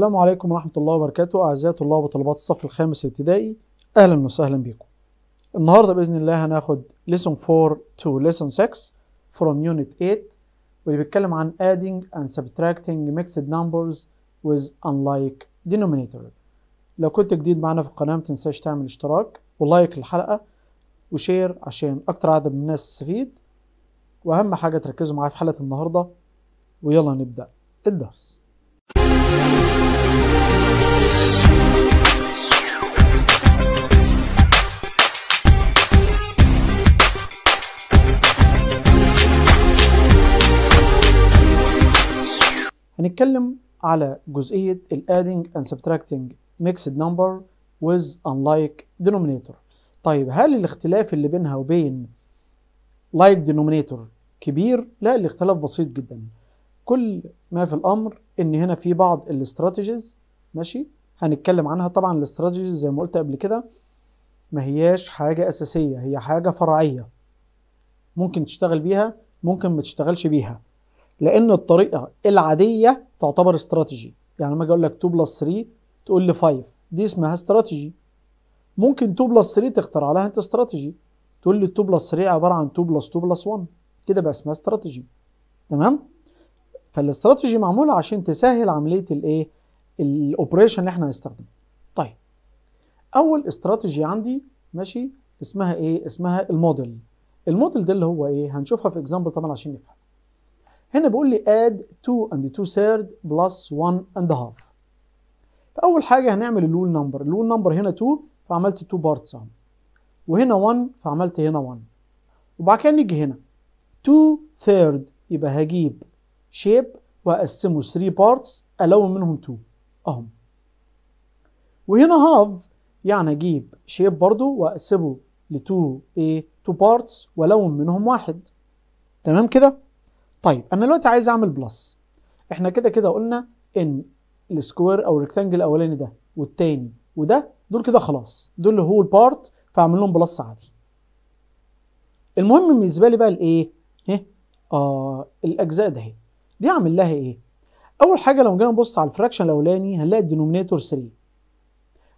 السلام عليكم ورحمة الله وبركاته أعزائي طلاب وطلبات الصف الخامس الابتدائي أهلا وسهلا بكم النهاردة بإذن الله هناخد lesson 4 to lesson 6 from unit 8 واللي بيتكلم عن adding and subtracting mixed numbers with unlike denominator لو كنت جديد معانا في القناة ما تنساش تعمل اشتراك ولايك للحلقة وشير عشان أكتر عدد من الناس تستفيد وأهم حاجة تركزوا معايا في حلقة النهاردة ويلا نبدأ الدرس هنتكلم على جزئية الـ adding and subtracting mixed number with unlike denominator طيب هل الاختلاف اللي بينها وبين like denominator كبير؟ لا الاختلاف بسيط جدا كل ما في الامر ان هنا في بعض الاستراتيجيز ماشي هنتكلم عنها طبعا الاستراتيجيز زي ما قلت قبل كده ما هياش حاجه اساسيه هي حاجه فرعيه ممكن تشتغل بيها ممكن ما تشتغلش بيها لان الطريقه العاديه تعتبر استراتيجي يعني لما اجي اقول لك 2 بلس 3 تقول لي 5 دي اسمها استراتيجي ممكن 2 بلس 3 تخترع لها انت استراتيجي تقول لي 2 بلس 3 عباره عن 2 بلس 2 بلس 1 كده بقى اسمها استراتيجي تمام فالاستراتيجي معموله عشان تسهل عمليه الايه الاوبريشن اللي احنا هنستخدمه طيب اول استراتيجي عندي ماشي اسمها ايه اسمها الموديل الموديل ده اللي هو ايه هنشوفها في اكزامبل طبعا عشان نفهم هنا بيقول لي اد 2 اند 2 ثيرد بلس 1 اند هاف فاول حاجه هنعمل اللول نمبر اللول نمبر هنا 2 فعملت 2 بارت اهو وهنا 1 فعملت هنا 1 وبعد كده نيجي هنا 2 ثيرد يبقى هجيب شيب واقسمه 3 بارتس ألون منهم 2 أهم وهنا هاف يعني أجيب شيب برضو وأقسمه ل 2 إيه 2 بارتس وألون منهم واحد تمام كده؟ طيب أنا دلوقتي عايز أعمل بلس إحنا كده كده قلنا إن السكوير أو الريكتانجل الأولاني ده والتاني وده دول كده خلاص دول اللي هو البارت فاعمل لهم بلس عادي المهم بالنسبه لي بقى الايه؟ اه الاجزاء ده هي دي اعمل لها ايه اول حاجه لو جينا نبص على الفراكشن الاولاني هنلاقي الدينومينيتور 3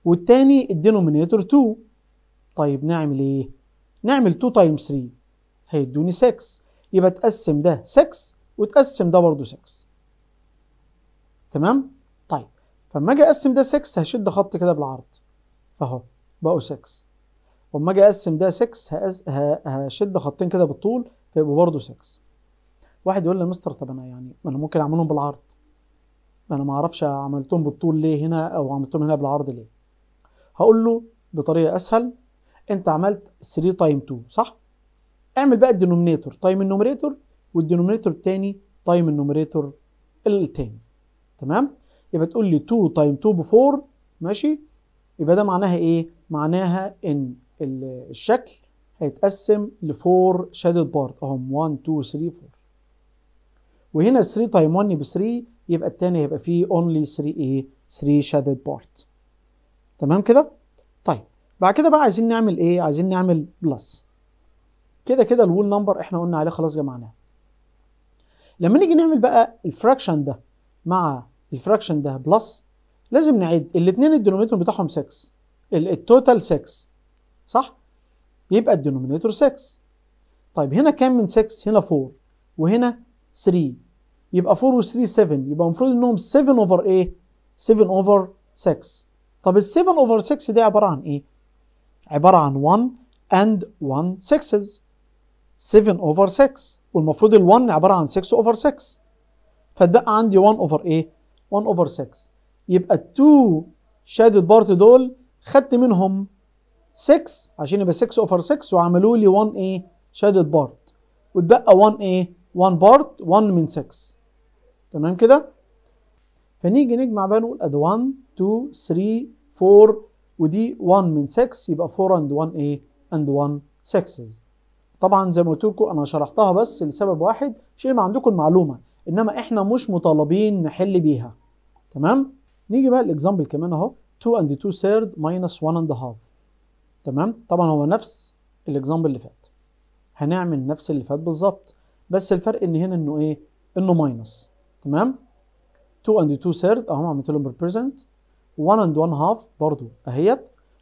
والتاني الدينومينيتور 2 طيب نعمل ايه نعمل 2 تايمز 3 هيدوني 6 يبقى تقسم ده 6 وتقسم ده برضه 6 تمام طيب فاما اجي اقسم ده 6 هشد خط كده بالعرض اهو بقوا 6 واما اجي اقسم ده 6 هشد خطين كده بالطول فيبقوا برضه 6 واحد يقول لي مستر طب انا يعني ما انا ممكن اعملهم بالعرض انا ما اعرفش عملتهم بالطول ليه هنا او عملتهم هنا بالعرض ليه هقول له بطريقه اسهل انت عملت 3 تايم 2 صح اعمل بقى الدينومينيتور تايم النومريتور والدينومينيتور الثاني تايم النومريتور الثاني تمام يبقى تقول لي 2 تايم 2 بفور ماشي يبقى ده معناها ايه معناها ان الشكل هيتقسم ل 4 شادد بارت اهم 1 2 3 4 وهنا 3 تايم 1 ب 3 يبقى الثاني هيبقى فيه اونلي 3 ايه 3 شادد بارت تمام كده طيب بعد كده بقى عايزين نعمل ايه عايزين نعمل بلس كده كده الول نمبر احنا قلنا عليه خلاص جمعناه لما نيجي نعمل بقى الفراكشن ده مع الفراكشن ده بلس لازم نعد الاثنين الدينوميتور بتاعهم 6 التوتال 6 صح يبقى الدينوميتور 6 طيب هنا كام من 6 هنا 4 وهنا 3 يبقى 4 و 3 7 يبقى المفروض انهم 7 اوفر ايه 7 اوفر 6 طب ال 7 اوفر 6 دي عباره عن ايه عباره عن 1 and 1 6 7 اوفر 6 والمفروض ال 1 عباره عن 6 اوفر 6 فاتبقى عندي 1 اوفر ايه 1 اوفر 6 يبقى ال 2 شادد بارت دول خدت منهم 6 عشان يبقى 6 اوفر 6 وعملوا لي 1 ايه شادد بارت واتبقى 1 ايه 1 بارت 1 من 6 تمام كده فنيجي نجمع بقى نقول ادي 1 2 3 4 ودي 1 من 6 يبقى 4 اند 1 ايه اند 1 6 طبعا زي ما قلت لكم انا شرحتها بس لسبب واحد شيل ما عندكم المعلومه انما احنا مش مطالبين نحل بيها تمام نيجي بقى الاكزامبل كمان اهو 2 اند 2 ثيرد ماينس 1 اند هاف تمام طبعا هو نفس الاكزامبل اللي فات هنعمل نفس اللي فات بالظبط بس الفرق ان هنا انه ايه انه ماينس تمام 2 اند 2 ثيرد اهو عملت لهم ريبريزنت 1 اند 1 هاف برضو اهيت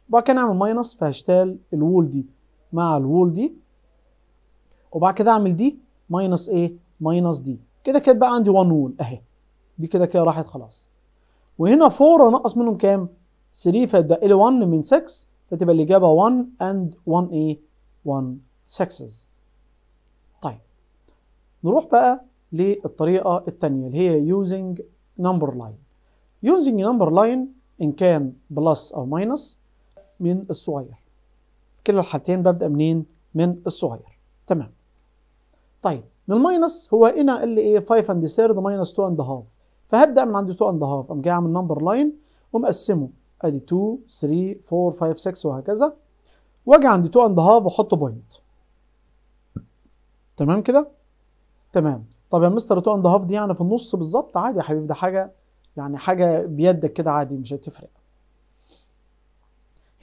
وبعد كده اعمل ماينس فهشتال الوول دي مع الوول دي وبعد كده اعمل دي ماينس ايه ماينس دي كده كده بقى عندي 1 وول اهي دي كده كده راحت خلاص وهنا 4 انقص منهم كام 3 فيتبقى ال 1 من 6 فتبقى الاجابه 1 اند 1 ايه 1 سكسز طيب نروح بقى للطريقة التانية اللي هي using number line using number line إن كان بلس أو ماينس من الصغير كلا الحالتين ببدأ منين؟ من الصغير تمام طيب من الماينس هو هنا قال لي ايه 5 اند ثيرد minus 2 اند half فهبدا من عند 2 اند half قام جاي اعمل نمبر لاين ومقسمه ادي 2 3 4 5 6 وهكذا واجي عند 2 اند half واحط بوينت تمام كده تمام طب يا مستر تو اند هاف دي يعني في النص بالظبط عادي يا حبيبي ده حاجه يعني حاجه بيدك كده عادي مش هتفرق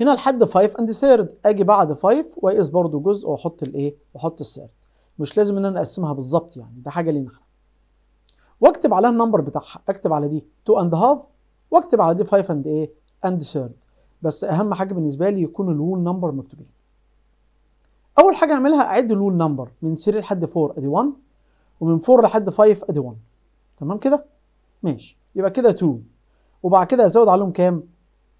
هنا لحد 5 اند سيرد اجي بعد 5 واقيس برضه جزء واحط الايه واحط السيرد مش لازم ان انا اقسمها بالظبط يعني ده حاجه لينا احنا واكتب عليها النمبر بتاعها اكتب على دي 2 اند هاف واكتب على دي 5 اند ايه اند سيرد بس اهم حاجه بالنسبه لي يكون الول نمبر مكتوبين اول حاجه اعملها اعد الول نمبر من 3 لحد 4 ادي 1 ومن 4 لحد 5 ادي 1 تمام كده ماشي يبقى كده 2 وبعد كده ازود عليهم كام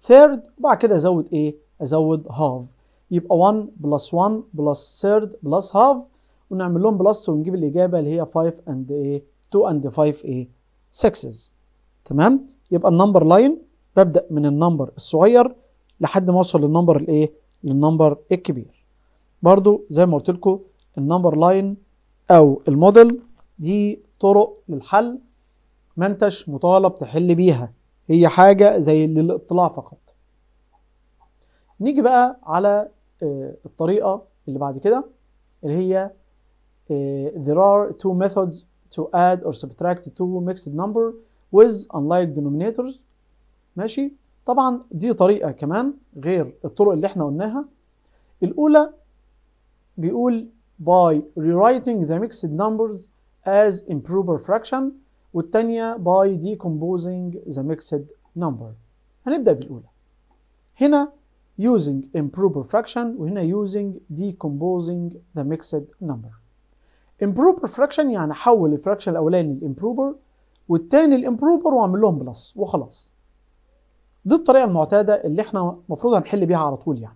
ثيرد وبعد كده ازود ايه ازود هاف يبقى 1 بلس 1 بلس ثيرد بلس هاف ونعمل لهم بلس ونجيب الاجابه اللي هي 5 اند ايه 2 اند 5 ايه 6 تمام يبقى النمبر لاين ببدا من النمبر الصغير لحد ما اوصل للنمبر الايه للنمبر الكبير برضو زي ما قلت لكم النمبر لاين او الموديل دي طرق للحل ما انتش مطالب تحل بيها هي حاجة زي للاطلاع فقط نيجي بقى على آه، الطريقة اللي بعد كده اللي هي آه، there are two methods to add or subtract two mixed number with unlike denominators ماشي طبعا دي طريقة كمان غير الطرق اللي احنا قلناها الأولى بيقول by rewriting the mixed numbers as improper fraction والتانية by decomposing the mixed number هنبدأ بالأولى هنا using improper fraction وهنا using decomposing the mixed number improper fraction يعني حول الفراكشن الأولاني الامبروبر والتاني الامبروبر واعمل لهم بلس وخلاص دي الطريقة المعتادة اللي احنا المفروض هنحل بيها على طول يعني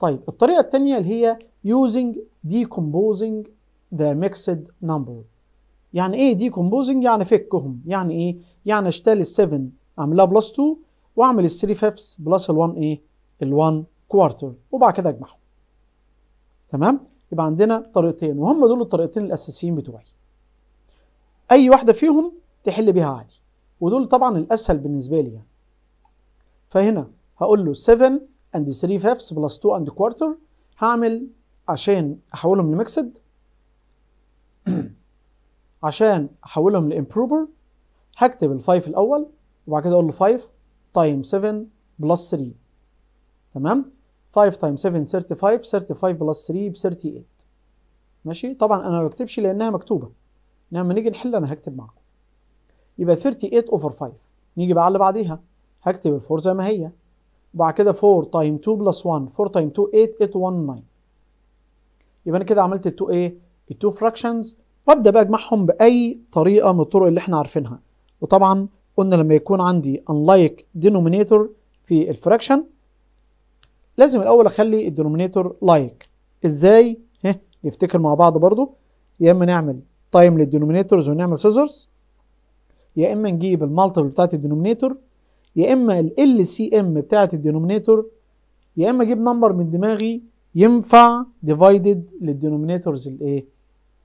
طيب الطريقة التانية اللي هي using decomposing the mixed number يعني ايه دي كومبوزنج يعني فكهم يعني ايه يعني اشتال ال7 اعملها بلس 2 واعمل ال3 فيفث بلس ال1 ايه ال1 كوارتر وبعد كده اجمعهم تمام يبقى عندنا طريقتين وهم دول الطريقتين الاساسيين بتوعي اي واحده فيهم تحل بيها عادي ودول طبعا الاسهل بالنسبه لي يعني فهنا هقول له 7 and 3 fifths plus 2 and quarter هعمل عشان احولهم لميكسد عشان احولهم لامبروبر هكتب ال 5 الاول وبعد كده اقول له 5 تايم 7 بلس 3 تمام 5 تايم 7 35 35 بلس 3 ب 38 ماشي طبعا انا ما بكتبش لانها مكتوبه انما لما نيجي نحل انا هكتب معاكم يبقى 38 اوفر 5 نيجي بقى على اللي بعديها هكتب ال 4 زي ما هي وبعد كده 4 تايم 2 بلس 1 4 تايم 2 8 8 1 9 يبقى انا كده عملت 2 ايه التو فراكشنز وابدا بقى اجمعهم باي طريقه من الطرق اللي احنا عارفينها وطبعا قلنا لما يكون عندي unlike denominator في الفراكشن لازم الاول اخلي الدينومينيتور لايك ازاي ها إيه، نفتكر مع بعض برضو يا اما نعمل تايم للدينومينيتورز ونعمل سيزرز يا اما نجيب المالتيبل بتاعت الدينومينيتور يا اما ال سي ام بتاعت الدينومينيتور يا اما اجيب نمبر من دماغي ينفع ديفايدد للدينومينيتورز الايه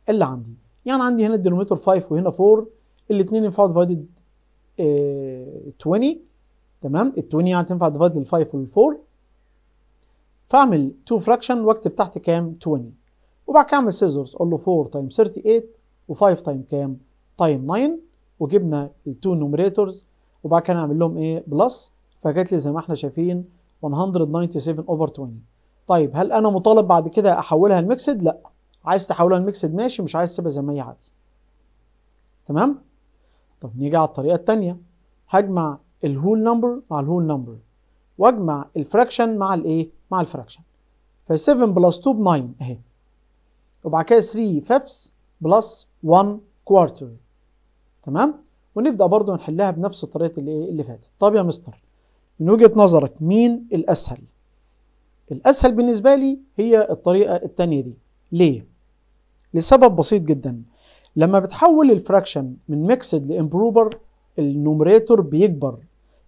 اللي عندي يعني عندي هنا الدينوميتور 5 وهنا 4 الاثنين ينفعوا ديفايدد 20 تمام ال 20 يعني تنفع ديفايد لل 5 وال 4 فاعمل 2 فراكشن واكتب تحت كام 20 وبعد كده اعمل سيزورز اقول له 4 تايم 38 و5 تايم كام تايم 9 وجبنا ال 2 نومريتورز وبعد كده نعمل لهم ايه بلس فجت لي زي ما احنا شايفين 197 اوفر 20 طيب هل انا مطالب بعد كده احولها لميكسد لا عايز تحولها لميكسد ماشي مش عايز تسيبها زي ما هي عادي تمام طب نيجي على الطريقه الثانيه هجمع الهول نمبر مع الهول نمبر واجمع الفراكشن مع الايه مع الفراكشن ف 7 بلس 2 ب 9 اهي وبعد كده 3 فيفس بلس 1 كوارتر تمام ونبدا برضو نحلها بنفس الطريقه اللي إيه؟ اللي فاتت طب يا مستر من وجهه نظرك مين الاسهل الاسهل بالنسبه لي هي الطريقه الثانيه دي ليه لسبب بسيط جدا لما بتحول الفراكشن من ميكسد لامبروبر النومريتور بيكبر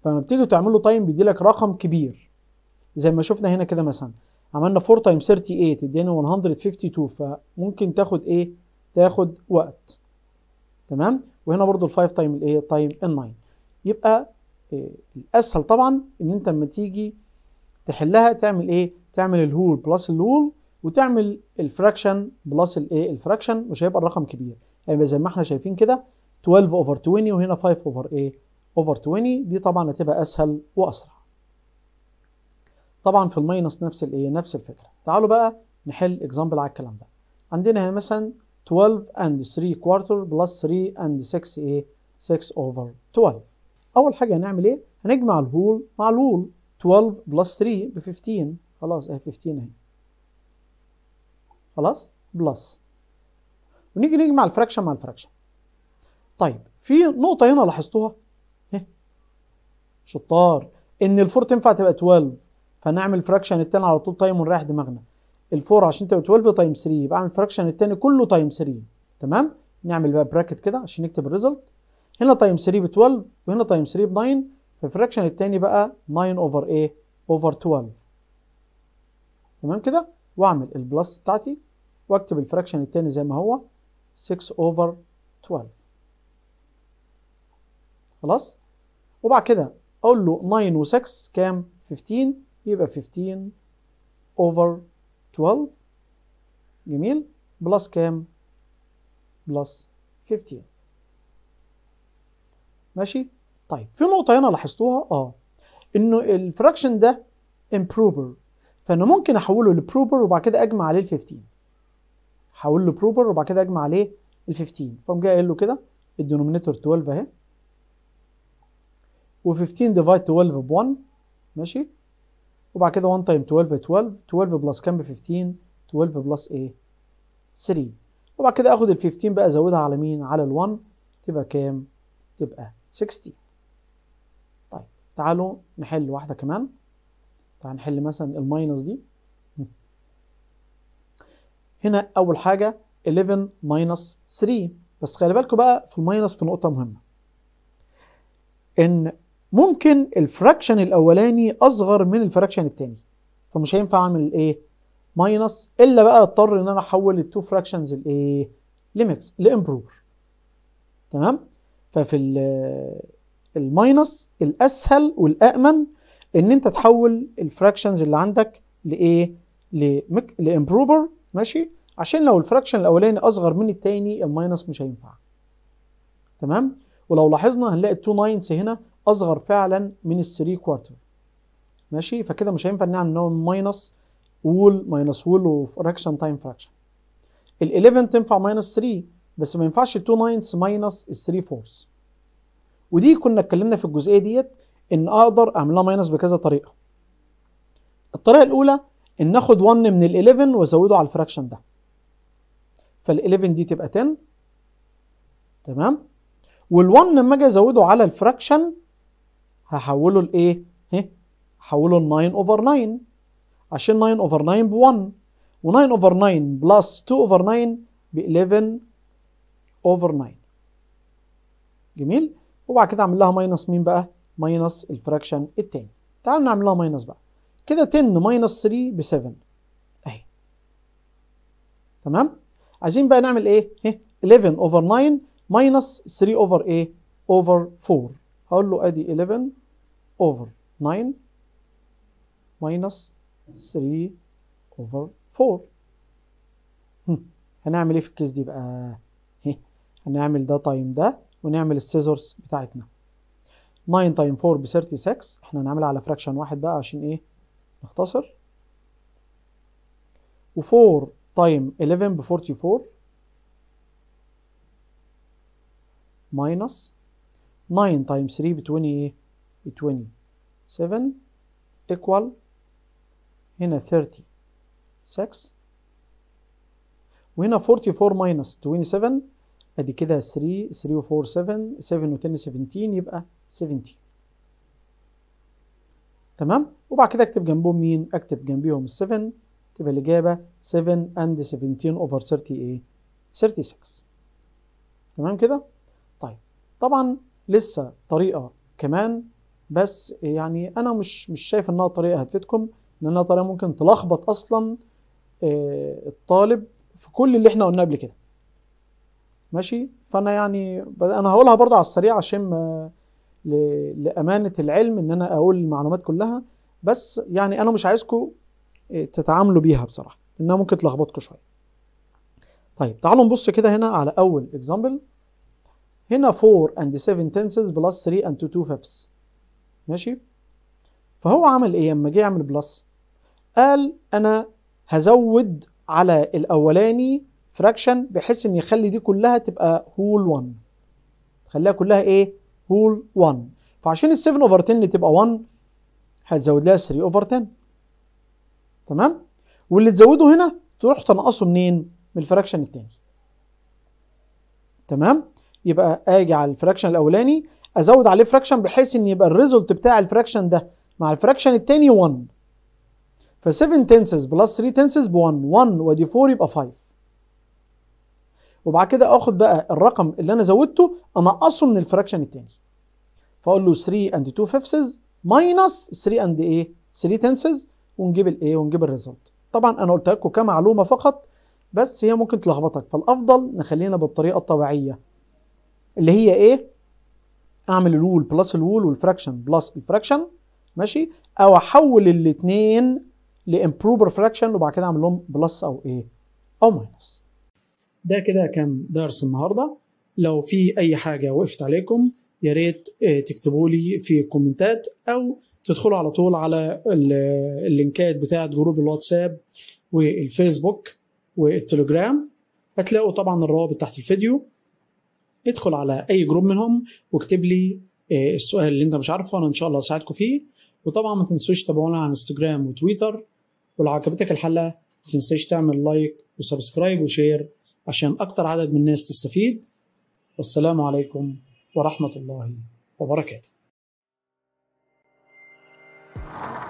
فلما بتيجي تعمل له تايم بيديلك رقم كبير زي ما شفنا هنا كده مثلا عملنا 4 تايم 38 ادينا 152 فممكن تاخد ايه تاخد وقت تمام وهنا برضو ال 5 تايم الايه تايم ال 9 يبقى إيه الاسهل طبعا ان انت لما تيجي تحلها تعمل ايه تعمل الهول بلس الهول وتعمل الفراكشن بلس الايه الفراكشن مش هيبقى الرقم كبير هيبقى يعني زي ما احنا شايفين كده 12 اوفر 20 وهنا 5 اوفر ايه اوفر 20 دي طبعا هتبقى اسهل واسرع طبعا في الماينس نفس الايه نفس الفكره تعالوا بقى نحل اكزامبل على الكلام ده عندنا هنا مثلا 12 اند 3 كوارتر بلس 3 اند 6 ايه 6 over 12 اول حاجه هنعمل ايه هنجمع الهول مع الهول 12 بلس 3 ب 15 خلاص إيه، اهي 15 اهي خلاص بلس ونيجي نجمع الفراكشن مع الفراكشن طيب في نقطه هنا لاحظتوها إيه؟ شطار ان الفور تنفع تبقى 12 فنعمل فراكشن التاني على طول تايم ونريح دماغنا الفور عشان تبقى 12 تايم 3 يبقى اعمل فراكشن التاني كله تايم 3 تمام نعمل بقى براكت كده عشان نكتب الريزلت هنا تايم 3 ب 12 وهنا تايم 3 ب 9 فالفراكشن التاني بقى 9 اوفر ايه اوفر 12 تمام كده واعمل البلس بتاعتي واكتب الفراكشن التاني زي ما هو 6 اوفر 12 خلاص وبعد كده اقول له 9 و6 كام 15 يبقى 15 اوفر 12 جميل بلس كام بلس 15 ماشي طيب في نقطه هنا لاحظتوها اه انه الفراكشن ده امبروبر فانا ممكن احوله لبروبر وبعد كده اجمع عليه ال 15 هقول له بروبر وبعد كده اجمع عليه ال 15 فقوم جاي قايل له كده الدينومينيتور 12 اهي و15 ديفايد 12 ب 1 ماشي وبعد كده 1 تايم 12 12 12 بلس كام ب 15 12 بلس ايه 3 وبعد كده اخد ال 15 بقى ازودها على مين على ال 1 تبقى كام تبقى 16 طيب تعالوا نحل واحده كمان تعال نحل مثلا الماينس دي هنا اول حاجه 11 ماينس 3 بس خلي بالكم بقى في الماينس في نقطه مهمه ان ممكن الفراكشن الاولاني اصغر من الفراكشن الثاني فمش هينفع اعمل ايه ماينس الا بقى اضطر ان انا احول التو فراكشنز لايه ليميتس لامبروفر تمام ففي الماينس الاسهل والامن ان انت تحول الفراكشنز اللي عندك لايه لامبروفر ماشي عشان لو الفراكشن الاولاني اصغر من الثاني الماينس مش هينفع تمام ولو لاحظنا هنلاقي ال 2 9 هنا اصغر فعلا من ال 3 كوارتر ماشي فكده مش هينفع نعمل نوع ماينس وول ماينس وول وفراكشن تايم فراكشن ال 11 تنفع ماينس 3 بس ما ينفعش 2 ناينس ماينس ال 3 فورث ودي كنا اتكلمنا في الجزئيه ديت ان اقدر اعملها ماينس بكذا طريقه الطريقه الاولى ان اخد 1 من ال 11 وازوده على الفراكشن ده فال 11 دي تبقى 10 تمام وال1 لما اجي ازوده على الفراكشن هحوله لايه اهي هحوله ل 9 اوفر 9 عشان 9 اوفر 9 ب 1 و9 اوفر 9 بلس 2 اوفر 9 ب 11 اوفر 9 جميل وبعد كده اعمل لها ماينس مين بقى ماينس الفراكشن التاني تعال نعمل لها ماينس بقى كده 10 ماينس 3 ب 7 اهي تمام عايزين بقى نعمل ايه اهي 11 اوفر 9 ماينس 3 اوفر ايه اوفر إيه؟ 4 هقول له ادي 11 اوفر 9 ماينس 3 اوفر 4 هنعمل ايه في الكيس دي بقى اهي هنعمل ده تايم ده ونعمل السيزورز بتاعتنا 9 تايم 4 ب 36 احنا هنعملها على فراكشن واحد بقى عشان ايه نختصر و4 تايم 11 ب 44 minus 9 تايم 3 ب 20 ب 27 ايكوال هنا 36 وهنا 44 minus 27 ادي كده 3 3 و 4 7 7 و 10 17 يبقى 17 تمام وبعد كده اكتب جنبهم مين اكتب جنبيهم ال 7 تبقى الاجابه 7 اند 17 اوفر 30 ايه 36 تمام كده طيب طبعا لسه طريقه كمان بس يعني انا مش مش شايف انها طريقه هتفيدكم لانها طريقه ممكن تلخبط اصلا آه، الطالب في كل اللي احنا قلناه قبل كده ماشي فانا يعني انا هقولها برضه على السريع عشان ما لامانه العلم ان انا اقول المعلومات كلها بس يعني انا مش عايزكم آه، تتعاملوا بيها بصراحه انها ممكن تلخبطكم شويه طيب تعالوا نبص كده هنا على اول اكزامبل هنا 4 and 7 tenses plus 3 and 2 fifths ماشي فهو عمل ايه اما جه يعمل بلس قال انا هزود على الاولاني فراكشن بحيث ان يخلي دي كلها تبقى هول 1 خليها كلها ايه رول 1 فعشان ال 7 اوفر 10 اللي تبقى 1 هتزود لها 3 اوفر 10 تمام واللي تزوده هنا تروح تنقصه منين من الفراكشن الثاني تمام يبقى اجي على الفراكشن الاولاني ازود عليه فراكشن بحيث ان يبقى الريزلت بتاع الفراكشن ده مع الفراكشن الثاني 1 ف 7 تنسز بلس 3 تنسز ب 1 1 وادي 4 يبقى 5 وبعد كده اخد بقى الرقم اللي انا زودته انقصه من الفراكشن الثاني فاقول له 3 اند 2 فيفثز ماينص 3 اند ايه 3 تنسز ونجيب الايه ونجيب الريزلت طبعا انا قلت لكم كمعلومه فقط بس هي ممكن تلخبطك فالافضل نخلينا بالطريقه الطبيعيه اللي هي ايه اعمل الول بلس الول والفراكشن بلس الفراكشن ماشي او احول الاثنين لامبروبر فراكشن وبعد كده اعمل لهم بلس او ايه او ماينس ده كده كان درس النهارده لو في اي حاجه وقفت عليكم يا ريت آه، تكتبوا لي في الكومنتات او تدخلوا على طول على اللينكات بتاعه جروب الواتساب والفيسبوك والتليجرام هتلاقوا طبعا الروابط تحت الفيديو ادخل على اي جروب منهم واكتب لي آه، السؤال اللي انت مش عارفه انا ان شاء الله اساعدكم فيه وطبعا ما تنسوش تتابعونا على انستجرام وتويتر ولو عجبتك الحلقه ما تنساش تعمل لايك وسبسكرايب وشير عشان أكثر عدد من الناس تستفيد والسلام عليكم ورحمة الله وبركاته